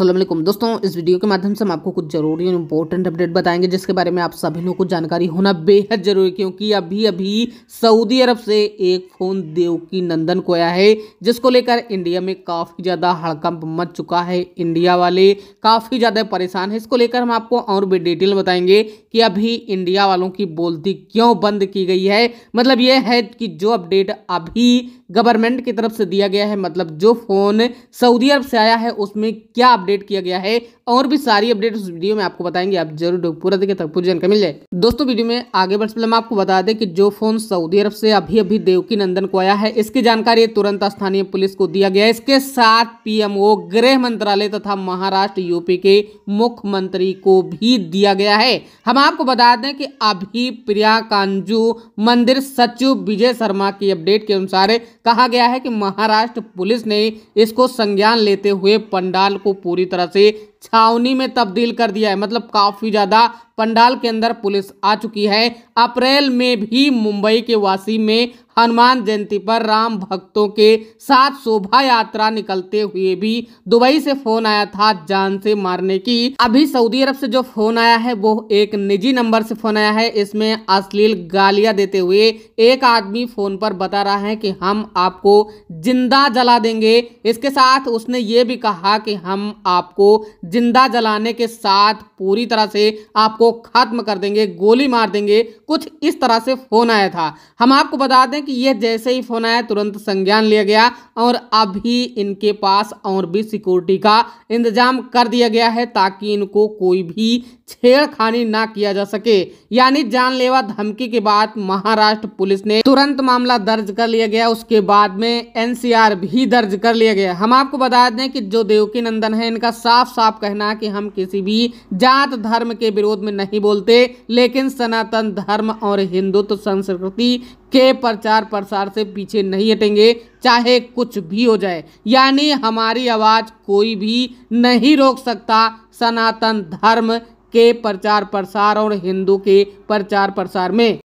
असलम दोस्तों इस वीडियो के माध्यम से हम आपको कुछ ज़रूरी और इम्पोर्टेंट अपडेट बताएंगे जिसके बारे में आप सभी लोगों को जानकारी होना बेहद ज़रूरी क्योंकि अभी अभी सऊदी अरब से एक फ़ोन देवकी नंदन को आया है जिसको लेकर इंडिया में काफ़ी ज़्यादा हड़कंप मच चुका है इंडिया वाले काफ़ी ज़्यादा परेशान है इसको लेकर हम आपको और भी डिटेल बताएंगे कि अभी इंडिया वालों की बोलती क्यों बंद की गई है मतलब यह है कि जो अपडेट अभी गवर्नमेंट की तरफ से दिया गया है मतलब जो फ़ोन सऊदी अरब से आया है उसमें क्या अपडेट किया गया है और भी सारी अपडेट उस वीडियो में आपको बताएंगे आप जरूर पूरा देखिए तक पूरी जानकारी मिल जाए दोस्तों वीडियो में आगे बढ़ते पहले मैं आपको बता दें कि जो फोन सऊदी अरब से अभी अभी देवकी नंदन को आया है इसकी जानकारी तुरंत स्थानीय पुलिस को दिया गया इसके साथ पीएमओ गृह मंत्रालय तथा महाराष्ट्र यूपी के मुख्यमंत्री को भी दिया गया है हम आपको बता दें कि अभी प्रिया कांजू मंदिर सचिव विजय शर्मा की अपडेट के अनुसार कहा गया है कि महाराष्ट्र पुलिस ने इसको संज्ञान लेते हुए पंडाल को पूरी पूरी तरह से छावनी में तब्दील कर दिया है मतलब काफ़ी ज़्यादा पंडाल के अंदर पुलिस आ चुकी है अप्रैल में भी मुंबई के वासी में हनुमान जयंती पर राम भक्तों के साथ शोभा यात्रा निकलते हुए भी दुबई से फोन आया था जान से मारने की अभी सऊदी अरब से जो फोन आया है वो एक निजी नंबर से फोन आया है इसमें अश्लील गालियां देते हुए एक आदमी फोन पर बता रहा है कि हम आपको जिंदा जला देंगे इसके साथ उसने ये भी कहा कि हम आपको जिंदा जलाने के साथ पूरी तरह से आपको खत्म कर देंगे गोली मार देंगे कुछ इस तरह से फोन आया था हम आपको बता दें कि यह जैसे ही फोन आया तुरंत संज्ञान लिया गया और अभी इनके पास और भी सिक्योरिटी का इंतजाम कर दिया गया है ताकि इनको कोई भी छेड़खानी ना किया जा सके यानी जानलेवा धमकी के बाद महाराष्ट्र पुलिस ने तुरंत मामला दर्ज कर लिया गया उसके बाद में एनसीआर भी दर्ज कर लिया गया हम आपको बता दें कि जो देवकी नंदन है इनका साफ साफ कहना कि हम किसी भी जात धर्म के विरोध में नहीं बोलते लेकिन सनातन धर्म और हिंदुत्व संस्कृति के प्रचार प्रसार से पीछे नहीं हटेंगे चाहे कुछ भी हो जाए यानी हमारी आवाज़ कोई भी नहीं रोक सकता सनातन धर्म के प्रचार प्रसार और हिंदू के प्रचार प्रसार में